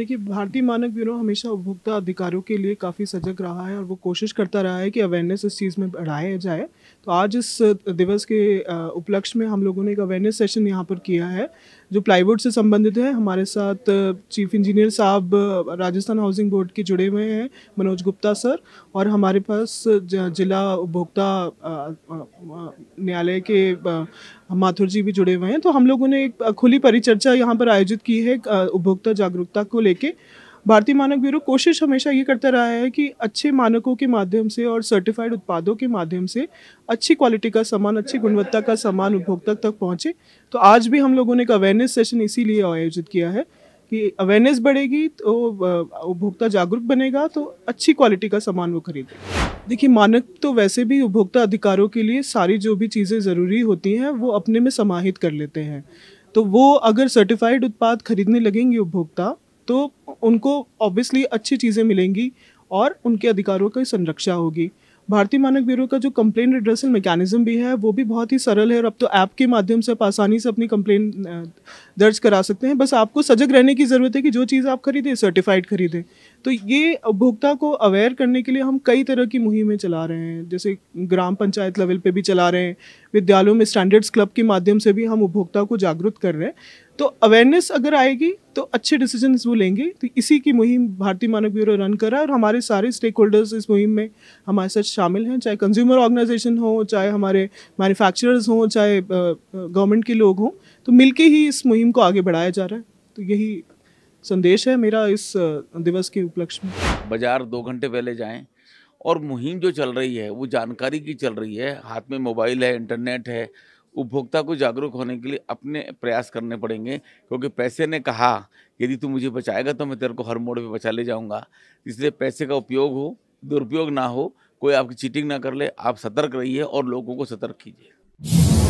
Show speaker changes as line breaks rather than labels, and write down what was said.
देखिए भारतीय मानक ब्यूरो हमेशा उपभोक्ता अधिकारों के लिए काफ़ी सजग रहा है और वो कोशिश करता रहा है कि अवेयरनेस इस चीज़ में बढ़ाया जाए तो आज इस दिवस के उपलक्ष्य में हम लोगों ने एक अवेयरनेस सेशन यहाँ पर किया है जो प्लाईवुड से संबंधित है हमारे साथ चीफ इंजीनियर साहब राजस्थान हाउसिंग बोर्ड के जुड़े हुए हैं मनोज गुप्ता सर और हमारे पास जिला उपभोक्ता न्यायालय के माथुर जी भी जुड़े हुए हैं तो हम लोगों ने एक खुली परिचर्चा यहाँ पर आयोजित की है उपभोक्ता जागरूकता को लेके भारतीय मानक ब्यूरो कोशिश हमेशा ये करता रहा है कि अच्छे मानकों के माध्यम से और सर्टिफाइड उत्पादों के माध्यम से अच्छी क्वालिटी का सामान अच्छी गुणवत्ता का सामान उपभोक्ता तक पहुँचे तो आज भी हम लोगों ने एक अवेयरनेस सेशन इसीलिए आयोजित किया है कि अवेयरनेस बढ़ेगी तो उपभोक्ता जागरूक बनेगा तो अच्छी क्वालिटी का सामान वो खरीदे देखिए मानक तो वैसे भी उपभोक्ता अधिकारों के लिए सारी जो भी चीज़ें ज़रूरी होती हैं वो अपने में समाहित कर लेते हैं तो वो अगर सर्टिफाइड उत्पाद खरीदने लगेंगे उपभोक्ता तो उनको ऑब्वियसली अच्छी चीज़ें मिलेंगी और उनके अधिकारों की संरक्षा होगी भारतीय मानक ब्यूरो का जो कंप्लेन रिड्रेसल मैकेनिज्म भी है वो भी बहुत ही सरल है और अब तो ऐप के माध्यम से आप आसानी से अपनी कंप्लेन दर्ज करा सकते हैं बस आपको सजग रहने की ज़रूरत है कि जो चीज़ आप खरीदें सर्टिफाइड खरीदें तो ये उपभोक्ता को अवेयर करने के लिए हम कई तरह की मुहिमें चला रहे हैं जैसे ग्राम पंचायत लेवल पर भी चला रहे हैं विद्यालयों में स्टैंडर्ड्स क्लब के माध्यम से भी हम उपभोक्ता को जागरूक कर रहे हैं तो अवेयरनेस अगर आएगी तो अच्छे डिसीजन वो लेंगे तो इसी की मुहिम भारतीय मानव ब्यूरो रन कर रहा है और हमारे सारे स्टेक होल्डर्स इस मुहिम में हमारे साथ शामिल हैं चाहे कंज्यूमर ऑर्गेनाइजेशन हो चाहे हमारे मैन्युफैक्चरर्स हों चाहे गवर्नमेंट के लोग हों तो मिलके ही इस मुहिम को आगे बढ़ाया जा रहा है तो यही संदेश है मेरा इस दिवस के उपलक्ष्य में
बाजार दो घंटे पहले जाएँ और मुहिम जो चल रही है वो जानकारी की चल रही है हाथ में मोबाइल है इंटरनेट है उपभोक्ता को जागरूक होने के लिए अपने प्रयास करने पड़ेंगे क्योंकि पैसे ने कहा यदि तू मुझे बचाएगा तो मैं तेरे को हर मोड़ पे बचा ले जाऊंगा इसलिए पैसे का उपयोग हो दुरुपयोग ना हो कोई आपकी चीटिंग ना कर ले आप सतर्क रहिए और लोगों को सतर्क कीजिए